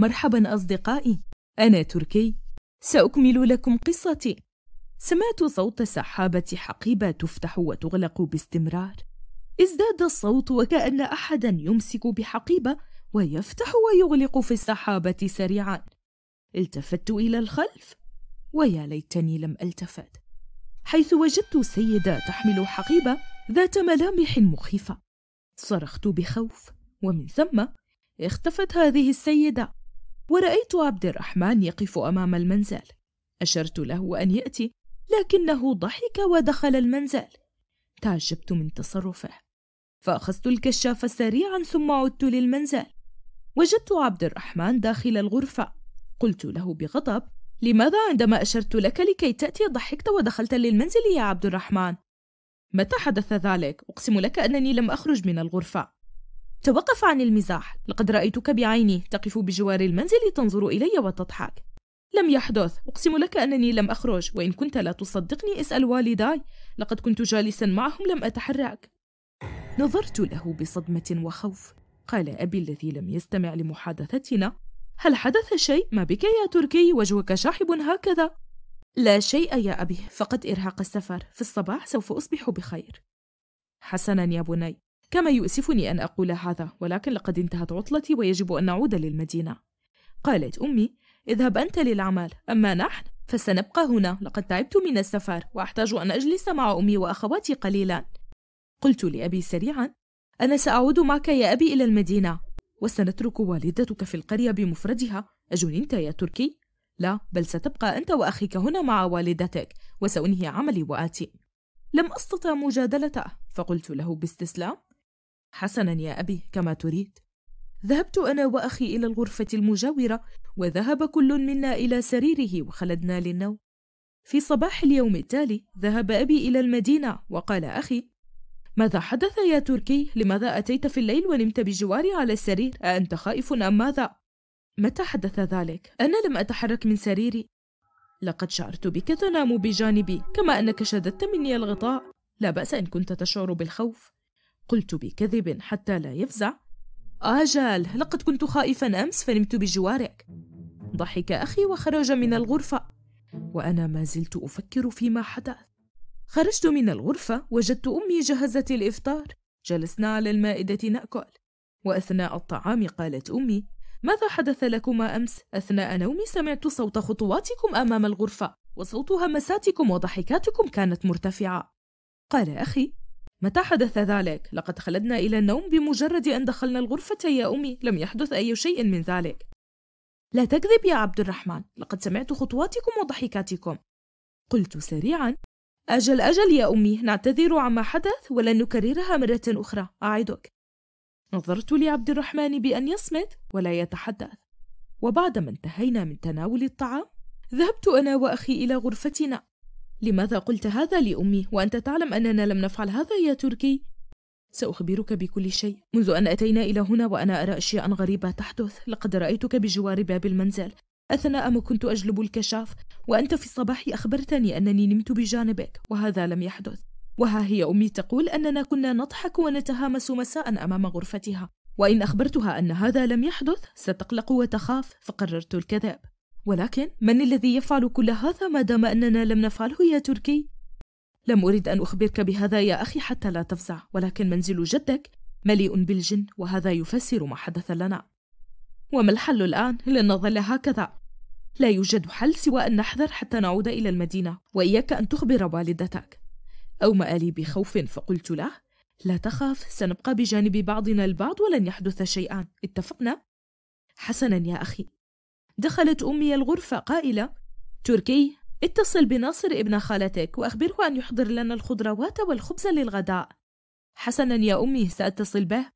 مرحبا أصدقائي أنا تركي سأكمل لكم قصتي سمعت صوت سحابة حقيبة تفتح وتغلق باستمرار ازداد الصوت وكأن أحدا يمسك بحقيبة ويفتح ويغلق في السحابة سريعا التفت إلى الخلف ويا ليتني لم التفت حيث وجدت سيدة تحمل حقيبة ذات ملامح مخيفة صرخت بخوف ومن ثم اختفت هذه السيدة ورأيت عبد الرحمن يقف أمام المنزل أشرت له أن يأتي لكنه ضحك ودخل المنزل تعجبت من تصرفه فأخذت الكشاف سريعا ثم عدت للمنزل وجدت عبد الرحمن داخل الغرفة قلت له بغضب لماذا عندما أشرت لك لكي تأتي ضحكت ودخلت للمنزل يا عبد الرحمن؟ متى حدث ذلك؟ أقسم لك أنني لم أخرج من الغرفة توقف عن المزاح لقد رأيتك بعيني تقف بجوار المنزل تنظر إلي وتضحك لم يحدث أقسم لك أنني لم أخرج وإن كنت لا تصدقني اسأل والداي لقد كنت جالسا معهم لم أتحرك نظرت له بصدمة وخوف قال أبي الذي لم يستمع لمحادثتنا هل حدث شيء ما بك يا تركي وجهك شاحب هكذا لا شيء يا أبي فقط إرهاق السفر في الصباح سوف أصبح بخير حسنا يا بني كما يؤسفني أن أقول هذا ولكن لقد انتهت عطلتي ويجب أن نعود للمدينة قالت أمي اذهب أنت للعمل أما نحن فسنبقى هنا لقد تعبت من السفر وأحتاج أن أجلس مع أمي وأخواتي قليلا قلت لأبي سريعا أنا سأعود معك يا أبي إلى المدينة وسنترك والدتك في القرية بمفردها أجننت يا تركي؟ لا بل ستبقى أنت وأخيك هنا مع والدتك وسأنهي عملي وآتي لم أستطع مجادلته فقلت له باستسلام حسنا يا أبي كما تريد ذهبت أنا وأخي إلى الغرفة المجاورة وذهب كل منا إلى سريره وخلدنا للنوم في صباح اليوم التالي ذهب أبي إلى المدينة وقال أخي ماذا حدث يا تركي؟ لماذا أتيت في الليل ونمت بجواري على السرير؟ أأنت خائف أم ماذا؟ متى حدث ذلك؟ أنا لم أتحرك من سريري لقد شعرت بك تنام بجانبي كما أنك شددت مني الغطاء لا بأس إن كنت تشعر بالخوف قلت بكذب حتى لا يفزع آجل آه لقد كنت خائفا أمس فنمت بجوارك ضحك أخي وخرج من الغرفة وأنا ما زلت أفكر فيما حدث خرجت من الغرفة وجدت أمي جهزت الإفطار جلسنا على المائدة نأكل وأثناء الطعام قالت أمي ماذا حدث لكما أمس؟ أثناء نومي سمعت صوت خطواتكم أمام الغرفة وصوت همساتكم وضحكاتكم كانت مرتفعة قال أخي متى حدث ذلك؟ لقد خلدنا إلى النوم بمجرد أن دخلنا الغرفة يا أمي، لم يحدث أي شيء من ذلك. لا تكذب يا عبد الرحمن، لقد سمعت خطواتكم وضحكاتكم. قلت سريعا: أجل أجل يا أمي، نعتذر عما حدث ولن نكررها مرة أخرى، أعدك. نظرت لعبد الرحمن بأن يصمت ولا يتحدث. وبعدما انتهينا من تناول الطعام، ذهبت أنا وأخي إلى غرفتنا لماذا قلت هذا لأمي وأنت تعلم أننا لم نفعل هذا يا تركي؟ سأخبرك بكل شيء منذ أن أتينا إلى هنا وأنا أرى أشياء غريبة تحدث لقد رأيتك بجوار باب المنزل أثناء ما كنت أجلب الكشاف وأنت في الصباح أخبرتني أنني نمت بجانبك وهذا لم يحدث وها هي أمي تقول أننا كنا نضحك ونتهامس مساء أمام غرفتها وإن أخبرتها أن هذا لم يحدث ستقلق وتخاف فقررت الكذب ولكن من الذي يفعل كل هذا ما دام أننا لم نفعله يا تركي؟ لم أريد أن أخبرك بهذا يا أخي حتى لا تفزع ولكن منزل جدك مليء بالجن وهذا يفسر ما حدث لنا وما الحل الآن؟ لن نظل هكذا لا يوجد حل سوى أن نحذر حتى نعود إلى المدينة وإياك أن تخبر والدتك أو ما ألي بخوف فقلت له لا تخاف سنبقى بجانب بعضنا البعض ولن يحدث شيئا اتفقنا؟ حسنا يا أخي دخلت أمي الغرفة قائلة تركي اتصل بناصر ابن خالتك وأخبره أن يحضر لنا الخضروات والخبز للغداء حسنا يا أمي سأتصل به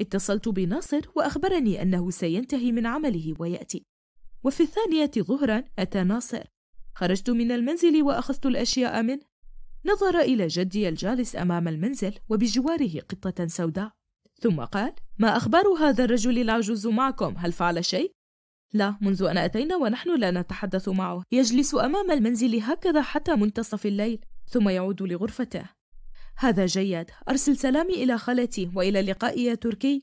اتصلت بناصر وأخبرني أنه سينتهي من عمله ويأتي وفي الثانية ظهرا أتى ناصر خرجت من المنزل وأخذت الأشياء منه نظر إلى جدي الجالس أمام المنزل وبجواره قطة سوداء ثم قال ما أخبار هذا الرجل العجوز معكم هل فعل شيء؟ لا منذ أن أتينا ونحن لا نتحدث معه يجلس أمام المنزل هكذا حتى منتصف الليل ثم يعود لغرفته هذا جيد أرسل سلامي إلى خالتي وإلى اللقاء يا تركي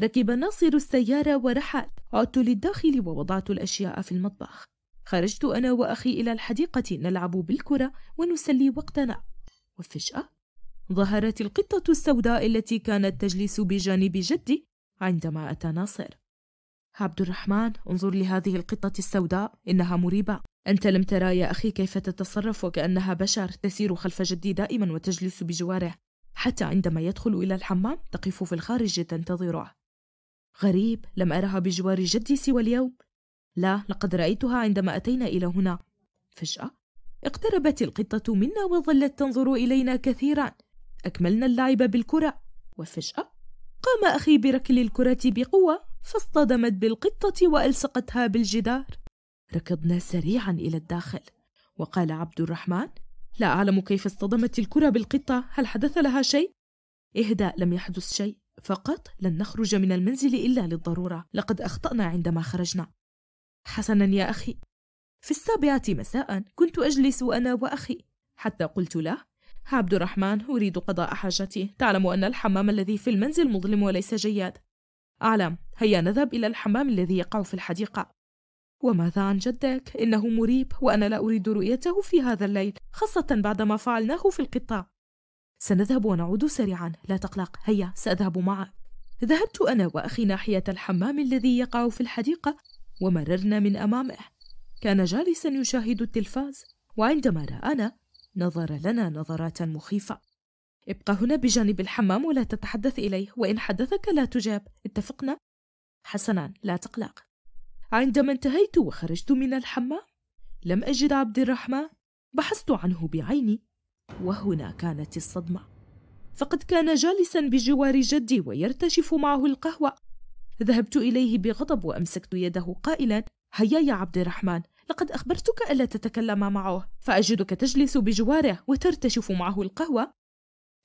ركب ناصر السيارة ورحل عدت للداخل ووضعت الأشياء في المطبخ خرجت أنا وأخي إلى الحديقة نلعب بالكرة ونسلي وقتنا وفجأة ظهرت القطة السوداء التي كانت تجلس بجانب جدي عندما أتى ناصر عبد الرحمن انظر لهذه القطة السوداء إنها مريبة أنت لم ترى يا أخي كيف تتصرف وكأنها بشر تسير خلف جدي دائما وتجلس بجواره حتى عندما يدخل إلى الحمام تقف في الخارج تنتظره غريب لم أرها بجوار جدي سوى اليوم لا لقد رأيتها عندما أتينا إلى هنا فجأة اقتربت القطة منا وظلت تنظر إلينا كثيرا أكملنا اللعب بالكرة وفجأة قام أخي بركل الكرة بقوة فاصطدمت بالقطة وألصقتها بالجدار ركضنا سريعا إلى الداخل وقال عبد الرحمن لا أعلم كيف اصطدمت الكرة بالقطة هل حدث لها شيء؟ إهدأ لم يحدث شيء فقط لن نخرج من المنزل إلا للضرورة لقد أخطأنا عندما خرجنا حسنا يا أخي في السابعة مساء كنت أجلس أنا وأخي حتى قلت له عبد الرحمن أريد قضاء حاجتي تعلم أن الحمام الذي في المنزل مظلم وليس جياد أعلم هيا نذهب إلى الحمام الذي يقع في الحديقة وماذا عن جدك؟ إنه مريب وأنا لا أريد رؤيته في هذا الليل خاصة بعد ما فعلناه في القطة سنذهب ونعود سريعا لا تقلق هيا سأذهب معك ذهبت أنا وأخي ناحية الحمام الذي يقع في الحديقة ومررنا من أمامه كان جالسا يشاهد التلفاز وعندما رآنا نظر لنا نظرات مخيفة ابقى هنا بجانب الحمام ولا تتحدث إليه وإن حدثك لا تجاب اتفقنا؟ حسنا لا تقلق عندما انتهيت وخرجت من الحمام لم أجد عبد الرحمن بحثت عنه بعيني وهنا كانت الصدمة فقد كان جالسا بجوار جدي ويرتشف معه القهوة ذهبت إليه بغضب وأمسكت يده قائلا هيا يا عبد الرحمن لقد أخبرتك ألا تتكلم معه فأجدك تجلس بجواره وترتشف معه القهوة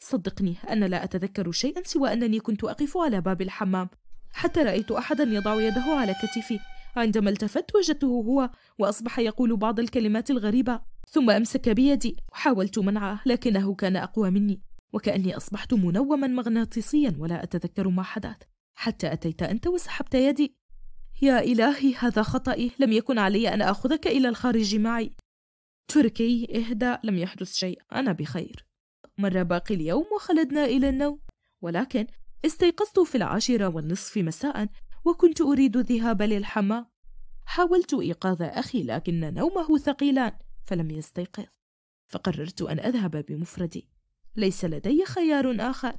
صدقني أنا لا أتذكر شيئا سوى أنني كنت أقف على باب الحمام حتى رأيت أحدا يضع يده على كتفي عندما التفت وجدته هو وأصبح يقول بعض الكلمات الغريبة ثم أمسك بيدي وحاولت منعه لكنه كان أقوى مني وكأني أصبحت منوما مغناطيسيا ولا أتذكر ما حدث حتى أتيت أنت وسحبت يدي يا إلهي هذا خطأي لم يكن علي أن آخذك إلى الخارج معي تركي اهدأ لم يحدث شيء أنا بخير مر باقي اليوم وخلدنا إلى النوم ولكن استيقظت في العاشرة والنصف مساء وكنت أريد الذهاب للحمام حاولت إيقاظ أخي لكن نومه ثقيلان فلم يستيقظ فقررت أن أذهب بمفردي ليس لدي خيار آخر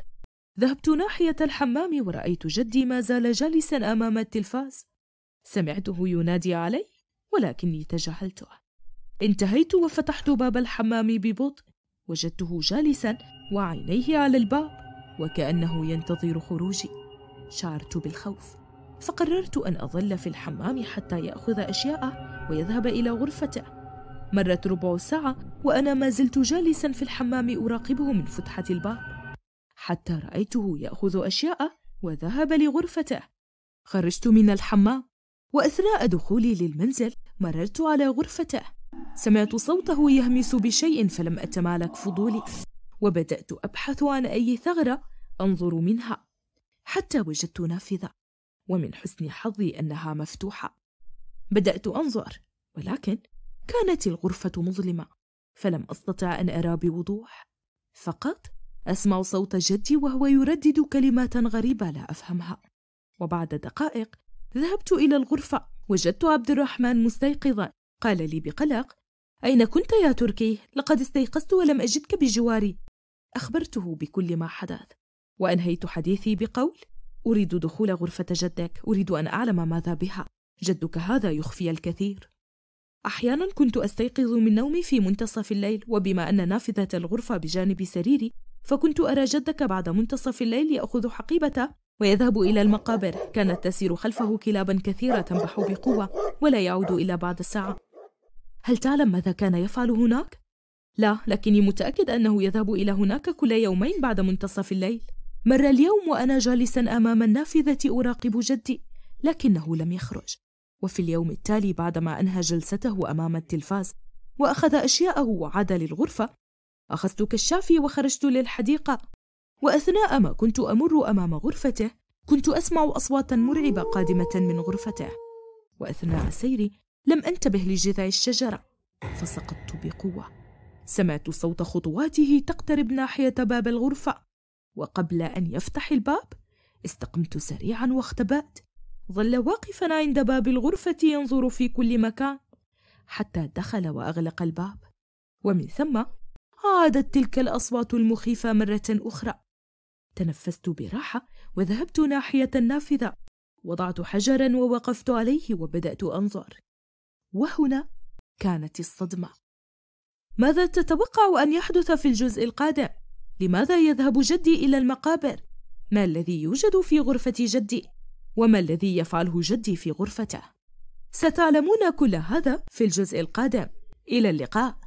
ذهبت ناحية الحمام ورأيت جدي ما زال جالسا أمام التلفاز سمعته ينادي علي ولكني تجاهلته انتهيت وفتحت باب الحمام ببطء وجدته جالسا وعينيه على الباب وكانه ينتظر خروجي شعرت بالخوف فقررت ان اظل في الحمام حتى ياخذ اشياءه ويذهب الى غرفته مرت ربع ساعه وانا ما زلت جالسا في الحمام اراقبه من فتحه الباب حتى رايته ياخذ اشياءه وذهب لغرفته خرجت من الحمام واثناء دخولي للمنزل مررت على غرفته سمعت صوته يهمس بشيء فلم أتمالك فضولي وبدأت أبحث عن أي ثغرة أنظر منها حتى وجدت نافذة ومن حسن حظي أنها مفتوحة بدأت أنظر ولكن كانت الغرفة مظلمة فلم أستطع أن أرى بوضوح فقط أسمع صوت جدي وهو يردد كلمات غريبة لا أفهمها وبعد دقائق ذهبت إلى الغرفة وجدت عبد الرحمن مستيقظا قال لي بقلق أين كنت يا تركي؟ لقد استيقظت ولم أجدك بجواري أخبرته بكل ما حدث وأنهيت حديثي بقول أريد دخول غرفة جدك أريد أن أعلم ماذا بها جدك هذا يخفي الكثير أحيانا كنت أستيقظ من نومي في منتصف الليل وبما أن نافذة الغرفة بجانب سريري فكنت أرى جدك بعد منتصف الليل يأخذ حقيبته ويذهب إلى المقابر كانت تسير خلفه كلابا كثيرة تنبح بقوة ولا يعود إلا بعد ساعة هل تعلم ماذا كان يفعل هناك؟ لا لكني متأكد أنه يذهب إلى هناك كل يومين بعد منتصف الليل مر اليوم وأنا جالسا أمام النافذة أراقب جدي لكنه لم يخرج وفي اليوم التالي بعدما أنهى جلسته أمام التلفاز وأخذ أشياءه وعاد للغرفة أخذت كشافي وخرجت للحديقة وأثناء ما كنت أمر أمام غرفته كنت أسمع أصواتا مرعبة قادمة من غرفته وأثناء سيري لم أنتبه لجذع الشجرة فسقطت بقوة سمعت صوت خطواته تقترب ناحية باب الغرفة وقبل أن يفتح الباب استقمت سريعا واختبأت ظل واقفا عند باب الغرفة ينظر في كل مكان حتى دخل وأغلق الباب ومن ثم عادت تلك الأصوات المخيفة مرة أخرى تنفست براحة وذهبت ناحية النافذة وضعت حجرا ووقفت عليه وبدأت أنظر وهنا كانت الصدمة ماذا تتوقع أن يحدث في الجزء القادم؟ لماذا يذهب جدي إلى المقابر؟ ما الذي يوجد في غرفة جدي؟ وما الذي يفعله جدي في غرفته؟ ستعلمون كل هذا في الجزء القادم إلى اللقاء